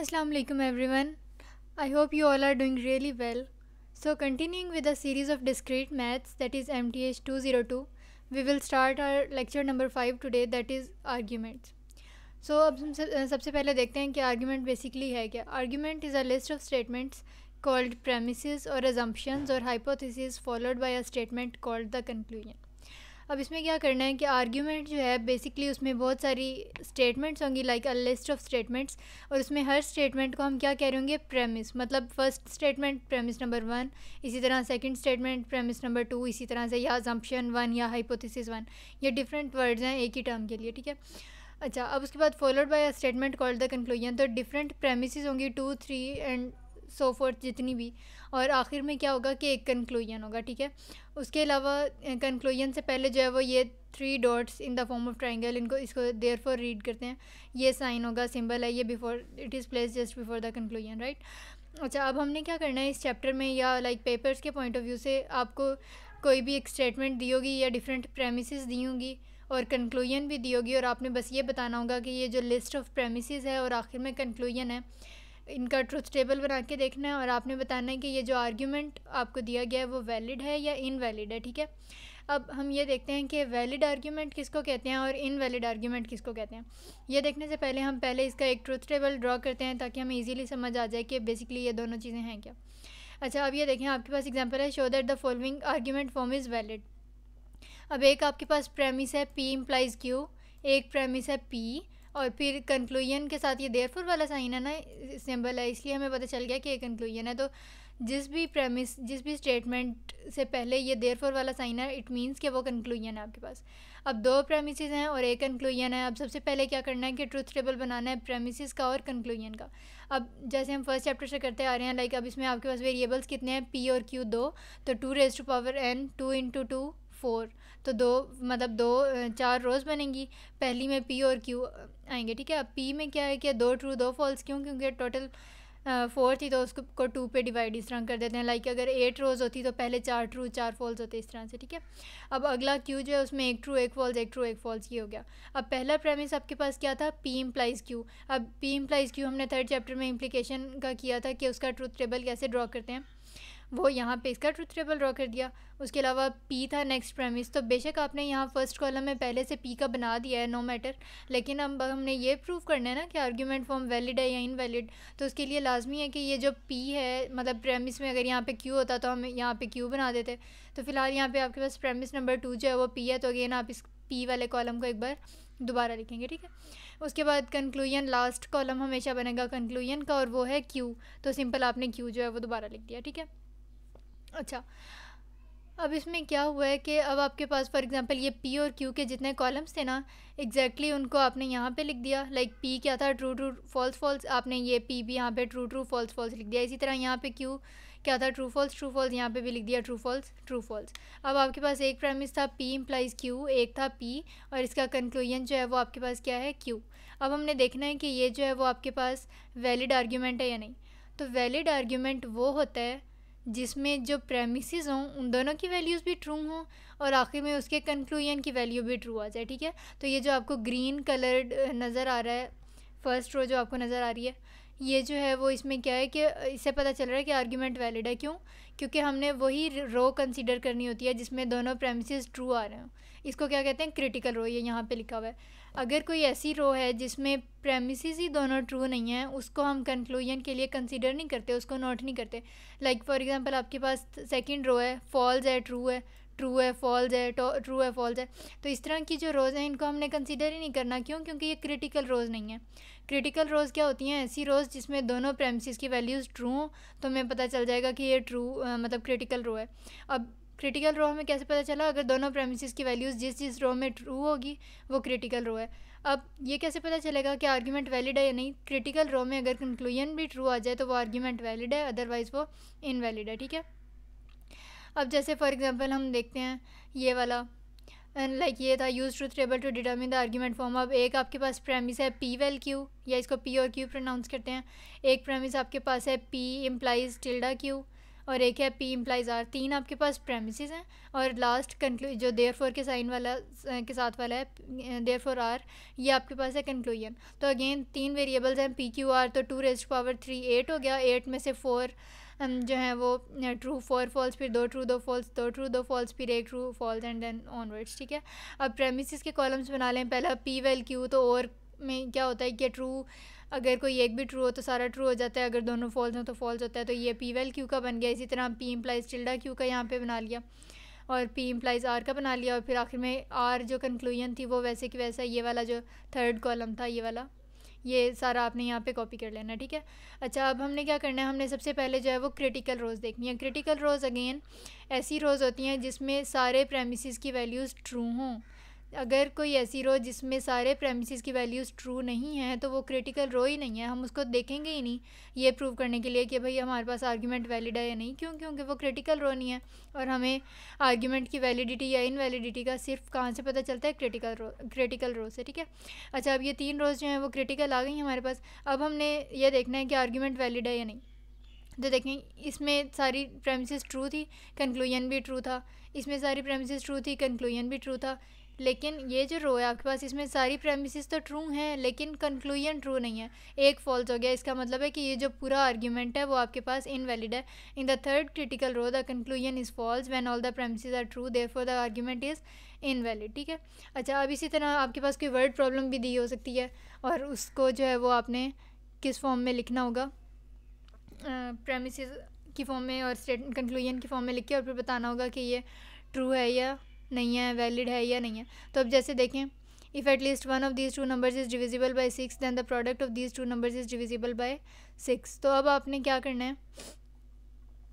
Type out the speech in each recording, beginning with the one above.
Assalamu alaikum everyone. I hope you all are doing really well. So continuing with a series of discrete maths that is MTH 202, we will start our lecture number 5 today that is arguments. So अब हम सबसे पहले देखते हैं कि argument basically है Argument is a list of statements called premises or assumptions or hypotheses followed by a statement called the conclusion. अब इसमें क्या करना है कि आर्ग्यूमेंट जो है बेसिकली उसमें बहुत सारी स्टेटमेंट्स होंगी like a list of statements और उसमें हर स्टेटमेंट को हम क्या कह रहे होंगे प्रेमिस मतलब first statement premise number one इसी तरह second statement premise number two इसी तरह से या जम्पशन वन या हाइपोथिस वन ये डिफरेंट वर्ड्स हैं एक ही टर्म के लिए ठीक है अच्छा अब उसके बाद followed by a statement called the conclusion तो डिफरेंट प्रेमिस होंगी two three and so forth जितनी भी और आखिर में क्या होगा कि एक कंक्लूजन होगा ठीक है उसके अलावा कंक्लूजन से पहले जो है वो ये three dots in the form of triangle इनको इसको देयर फॉर रीड करते हैं ये साइन होगा सिंबल है ये before it is place just before the conclusion right अच्छा अब हमने क्या करना है इस चैप्टर में या लाइक like, पेपर्स के पॉइंट ऑफ व्यू से आपको कोई भी एक स्टेटमेंट दी होगी या डिफरेंट प्रेमिस दी होंगी और कंक्लूजन भी दी होगी और आपने बस ये बताना होगा कि ये जो लिस्ट ऑफ प्रेमिस है और आखिर में कंक्लूजन है इनका ट्रुथ टेबल बना के देखना है और आपने बताना है कि ये जो आर्ग्यूमेंट आपको दिया गया है वो वैलिड है या इनवैलिड है ठीक है अब हम ये देखते हैं कि वैलिड आर्ग्यूमेंट किसको कहते हैं और इनवैलिड आर्ग्यूमेंट किसको कहते हैं ये देखने से पहले हम पहले इसका एक ट्रुथ टेबल ड्रॉ करते हैं ताकि हमें ईजिली समझ आ जाए कि बेसिकली ये दोनों चीज़ें हैं क्या अच्छा अब ये देखें आपके पास एग्जाम्पल है show that the following argument form is valid अब एक आपके पास प्रेमिस है पी इम्प्लाइज़ क्यू एक प्रेमिस है पी और फिर कंक्लूजन के साथ ये देयरफॉर वाला साइन है ना सिंबल है इसलिए हमें पता चल गया कि ये कंक्लूजन है तो जिस भी प्रेमिस जिस भी स्टेटमेंट से पहले ये देयरफॉर वाला साइन है इट मीन्स कि वो कंक्लूजन है आपके पास अब दो प्रेमिस हैं और एक कंक्लूजन है अब सबसे पहले क्या करना है कि ट्रूथ टेबल बनाना है प्रेमिस का और कंक्लूजन का अब जैसे हम फर्स्ट चैप्टर से करते आ रहे हैं लाइक अब इसमें आपके पास वेरिएबल्स कितने हैं पी और क्यू दो तो two raise to power n two into two four तो दो मतलब दो चार रोज़ बनेंगी पहली में पी और क्यू आएंगे ठीक है अब पी में क्या है कि दो ट्रू दो फॉल्स क्यों क्योंकि टोटल फोर थी तो उसको को टू पे डिवाइड इस तरह कर देते हैं लाइक अगर एट रोज़ होती तो पहले चार ट्रू चार फॉल्स होते इस तरह से ठीक है अब अगला क्यू जो है उसमें एक ट्रू एक फॉल्स एक ट्रू एक फॉल्स ये हो गया अब पहला प्रेमिस आपके पास क्या था पी इम्प्लाइज क्यू अब पी इम्प्लाइज क्यू हमने थर्ड चैप्टर में इम्प्लीकेशन का किया था कि उसका ट्रूथ टेबल कैसे ड्रॉ करते हैं वो यहाँ पे इसका ट्रुथ टेबल ड्रॉ कर दिया उसके अलावा पी था नेक्स्ट प्रेमिस तो बेशक आपने यहाँ फर्स्ट कॉलम में पहले से पी का बना दिया है नो मैटर लेकिन अब हमने ये प्रूव करना है ना कि आर्ग्यूमेंट फॉर्म वैलिड है या इनवैलिड तो उसके लिए लाजमी है कि ये जो पी है मतलब प्रेमिस में अगर यहाँ पे क्यू होता तो हम यहाँ पे क्यू बना देते तो फिलहाल यहाँ पे आपके पास प्रेमिस नंबर टू जो है वो पी है तो अगेन आप इस पी वाले कॉलम को एक बार दोबारा लिखेंगे ठीक है उसके बाद कंक्लूजन लास्ट कॉलम हमेशा बनेगा कंक्लूजन का और वो है क्यू तो सिंपल आपने क्यू जो है वो दोबारा लिख दिया ठीक है अच्छा अब इसमें क्या हुआ है कि अब आपके पास फॉर एग्ज़ाम्पल ये पी और क्यू के जितने कॉलम्स थे ना एग्जैक्टली exactly उनको आपने यहाँ पे लिख दिया लाइक like पी क्या था ट्रू ट्रू फॉल्स फॉल्स आपने ये पी भी यहाँ पे ट्रू ट्रू फॉल्स फॉल्स लिख दिया इसी तरह यहाँ पे क्यू क्या था ट्रू फॉल्स ट्रू फॉल्स यहाँ पे भी लिख दिया ट्रू फॉल्स ट्रू फॉल्स अब आपके पास एक प्रेमिस था पी इम्प्लाइज क्यू एक था पी और इसका कंक्लूजन जो है वो आपके पास क्या है क्यू अब हमने देखना है कि ये जो है वो आपके पास वैलिड आर्ग्यूमेंट है या नहीं तो वैलिड आर्ग्यूमेंट वो होता है जिसमें जो प्रेमिस हों उन दोनों की वैल्यूज़ भी ट्रू हों और आखिर में उसके कंक्लूजन की वैल्यू भी ट्रू आ जाए ठीक है तो ये जो आपको ग्रीन कलर्ड नज़र आ रहा है फर्स्ट रो जो आपको नज़र आ रही है ये जो है वो इसमें क्या है कि इससे पता चल रहा है कि आर्ग्यूमेंट वैलिड है क्यों क्योंकि हमने वही रो कंसिडर करनी होती है जिसमें दोनों प्रेमिसज ट्रू आ रहे हो इसको क्या कहते हैं क्रिटिकल रो ये यहाँ पे लिखा हुआ है अगर कोई ऐसी रो है जिसमें प्रेमिस ही दोनों ट्रू नहीं हैं उसको हम कंक्लूजन के लिए कंसिडर नहीं करते उसको नोट नहीं करते लाइक फॉर एग्ज़ाम्पल आपके पास सेकेंड रो है फॉल्स है ट्रू है ट्रू है फॉल्स है ट्रू है फॉल्स है तो इस तरह की जो रोज़ हैं इनको हमने कंसिडर ही नहीं करना क्यों क्योंकि ये क्रिटिकल रोज़ नहीं है क्रिटिकल रोज़ क्या होती हैं ऐसी रोज़ जिसमें दोनों प्रेमसिस की वैल्यूज़ ट्रू हों तो हमें पता चल जाएगा कि ये ट्रू मतलब क्रिटिकल रो है अब क्रिटिकल रो हमें कैसे पता चला अगर दोनों प्रेमिसिस की वैल्यूज़ जिस जिस रो में ट्रू होगी वो क्रिटिकल रो है अब ये कैसे पता चलेगा कि आर्ग्यूमेंट वैलिड है या नहीं क्रिटिकल रो में अगर कंक्लूजन भी ट्रू आ जाए तो वो आर्ग्यूमेंट वैलिड है अदरवाइज़ वो इनवैलिड है ठीक है अब जैसे फॉर एग्जांपल हम देखते हैं ये वाला एंड लाइक ये था use truth table to determine the argument form अब एक आपके पास प्रेमिस है पी वेल क्यू या इसको पी और क्यू प्रोनाउंस करते हैं एक प्रेमिस आपके पास है पी इम्प्लाइज टिल्डा क्यू और एक है पी इम्प्लाइज आर तीन आपके पास प्रेमिस हैं और लास्ट कंक्लू जो देयर फोर के साइन वाला के साथ वाला है देयर फोर आर ये आपके पास है कंक्लूजन तो अगेन तीन वेरिएबल्स हैं पी क्यू आर तो two raise power three eight हो गया एट में से फोर जो है वो ट्रू फोर फॉल्स फिर दो ट्रू दो फॉल्स दो ट्रू दो फॉल्स फिर एक true false and then onwards ठीक है अब प्रेमिस के कॉलम्स बना लें पहला पी वेल क्यू तो और में क्या होता है कि ट्रू अगर कोई एक भी ट्रू हो तो सारा ट्रू हो जाता है अगर दोनों फॉल्स हों तो फॉल्स होता है तो ये पी वेल क्यू का बन गया इसी तरह हम पी इम्प्लाइज चिल्डा क्यू का यहाँ पे बना लिया और पी इम्प्लाइज आर का बना लिया और फिर आखिर में आर जो कंक्लूजन थी वो वैसे कि वैसा ये वाला जो थर्ड कॉलम था ये वाला ये सारा आपने यहाँ पे कॉपी कर लेना ठीक है अच्छा अब हमने क्या करना है हमने सबसे पहले जो है वो क्रिटिकल रोज़ देखनी है क्रिटिकल रोज़ अगेन ऐसी रोज़ होती हैं जिसमें सारे प्रेमिसज की वैल्यूज़ ट्रू हों अगर कोई ऐसी रो जिसमें सारे प्रेमिसेस की वैल्यूज़ ट्रू नहीं है तो वो क्रिटिकल रो ही नहीं है हम उसको देखेंगे ही नहीं ये प्रूव करने के लिए कि भाई हमारे पास आर्ग्यूमेंट वैलिड है या नहीं क्यों क्योंकि वो क्रिटिकल रो नहीं है और हमें आर्ग्यूमेंट की वैलिडिटी या इनवैलिडिटी का सिर्फ कहाँ से पता चलता है क्रिटिकल रो क्रिटिकल रो से ठीक है अच्छा अब ये तीन रोज़ जो हैं वो क्रिटिकल आ गई हमारे पास अब हमने ये देखना है कि आर्ग्यूमेंट वैलिड है या नहीं तो देखें इसमें सारी प्रेमिस ट्रू थी कंक्लूजन भी ट्रू था इसमें सारी प्रेमिसेस ट्रू थी कंक्लूजन भी ट्रू था लेकिन ये जो रो है आपके पास इसमें सारी प्रेमिसेस तो ट्रू हैं लेकिन कंक्लूजन ट्रू नहीं है एक फॉल्स हो गया इसका मतलब है कि ये जो पूरा आर्ग्यूमेंट है वो आपके पास इनवैलिड है in the third critical row the conclusion is false when all the premises are true therefore the argument is invalid ठीक है अच्छा अब इसी तरह आपके पास कोई वर्ड प्रॉब्लम भी दी हो सकती है और उसको जो है वो आपने किस फॉर्म में लिखना होगा uh, की फॉर्म में और स्टेट कंक्लूजन की फॉर्म में लिख के और फिर बताना होगा कि ये ट्रू है या नहीं है वैलिड है या नहीं है तो अब जैसे देखें if at least one of these two numbers is divisible by six then the product of these two numbers is divisible by six तो अब आपने क्या करना है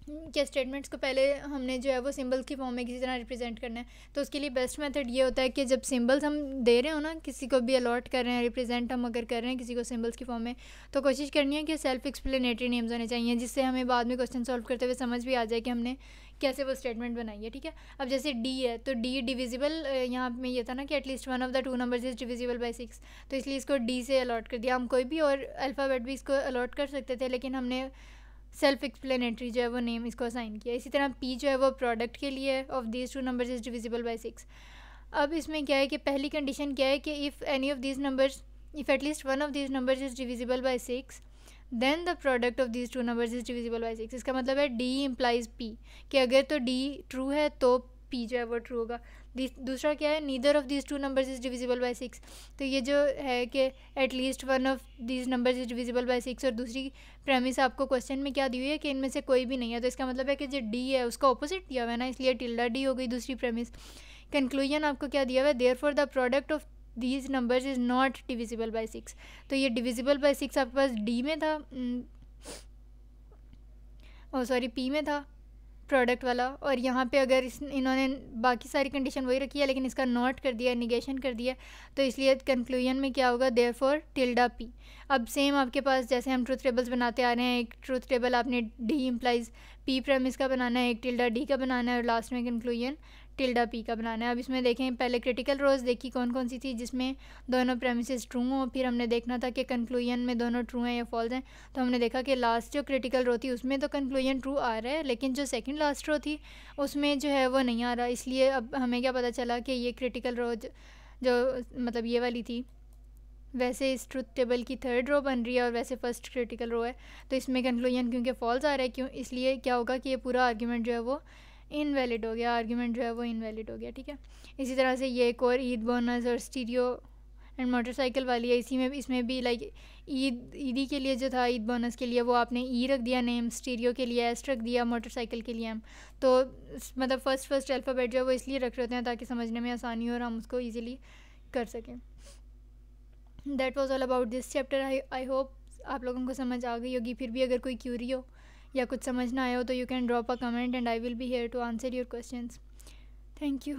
के स्टेटमेंट्स को पहले हमने जो है वो सिंबल्स की फॉर्म में किसी तरह रिप्रेजेंट करना है तो उसके लिए बेस्ट मेथड ये होता है कि जब सिंबल्स हम दे रहे हो ना किसी को भी अलॉट कर रहे हैं रिप्रेजेंट हम अगर कर रहे हैं किसी को सिंबल्स की फॉर्म में तो कोशिश करनी है कि सेल्फ एक्सप्लेनेटरी नेम्स होने चाहिए जिससे हमें बाद में क्वेश्चन सॉल्व करते हुए समझ भी आ जाए कि हमने कैसे वो स्टेटमेंट बनाई है ठीक है अब जैसे डी है तो डी डिविजिबल यहाँ में ये था ना कि at least one of the two numbers is divisible by six तो इसलिए इसको डी से अलॉट कर दिया हम कोई भी और अल्फ़ाबेट भी इसको अलॉट कर सकते थे लेकिन हमने सेल्फ एक्सप्लेनेटरी जो है वो नेम इसको असाइन किया इसी तरह पी जो है वो प्रोडक्ट के लिए of these two numbers is divisible by six अब इसमें क्या है कि पहली कंडीशन क्या है कि if any of these numbers if at least one of these numbers is divisible by six then the product of these two numbers is divisible by six इसका मतलब है डी इम्प्लाइज पी कि अगर तो डी ट्रू है तो P जो है वो ट्रू होगा दूसरा क्या है neither of these two numbers is divisible by six तो ये जो है कि at least one of these numbers is divisible by six और दूसरी प्रेमिस आपको क्वेश्चन में क्या दी हुई है कि इनमें से कोई भी नहीं है तो इसका मतलब है कि जो डी है उसका ऑपोजिट दिया हुआ है ना इसलिए टिल्डा डी हो गई दूसरी प्रेमिस कंक्लूजन आपको क्या दिया हुआ है therefore the product of these numbers is not divisible by six तो ये डिविजिबल बाय सिक्स आपके पास डी में था सॉरी हम्म, पी oh, में था प्रोडक्ट वाला और यहाँ पे अगर इस इन्होंने बाकी सारी कंडीशन वही रखी है लेकिन इसका नॉट कर दिया निगेशन कर दिया तो इसलिए कंक्लूजन में क्या होगा देयर फॉर टिल्डा पी अब सेम आपके पास जैसे हम ट्रूथ टेबल्स बनाते आ रहे हैं एक ट्रूथ टेबल आपने डी इम्प्लाइज पी प्रेम का बनाना है एक टिल्डा डी का बनाना है और लास्ट में कंक्लूजन टिल्डा पी का बनाना है अब इसमें देखें पहले क्रिटिकल रोज़ देखी कौन कौन सी थी जिसमें दोनों प्रेमिसेस ट्रू हों फिर हमने देखना था कि कंक्लूजन में दोनों ट्रू हैं या फॉल्स हैं तो हमने देखा कि लास्ट जो क्रिटिकल रो थी उसमें तो कंक्लूजन ट्रू आ रहा है लेकिन जो सेकेंड लास्ट रो थी उसमें जो है वो नहीं आ रहा इसलिए अब हमें क्या पता चला कि ये क्रिटिकल रोज जो मतलब ये वाली थी वैसे इस ट्रुथ टेबल की थर्ड रो बन रही है और वैसे फर्स्ट क्रिटिकल रो है तो इसमें कंक्लूजन क्योंकि फॉल्स आ रहा है क्यों इसलिए क्या होगा कि ये पूरा आर्ग्यूमेंट जो है वो इनवैलिड हो गया आर्ग्यूमेंट जो है वो इनवैलिड हो गया ठीक है इसी तरह से ये एक और ईद बोनस और स्टीरियो एंड मोटरसाइकिल वाली है इसी में इसमें भी लाइक ईद ईदी के लिए जो था ईद बोनस के लिए वो आपने ई e रख दिया नेम स्टीरियो के लिए एस रख दिया मोटरसाइकिल के लिए हम तो मतलब फ़र्स्ट फर्स्ट अल्फ़ाबेट जो है वो इसलिए रख रहे होते हैं ताकि समझने में आसानी हो और हम उसको ईजिली कर सकें that was all about this chapter I I hope आप लोगों को समझ आ गई होगी फिर भी अगर कोई क्यूरी हो या कुछ समझ ना आया हो तो you can drop a comment and I will be here to answer your questions thank you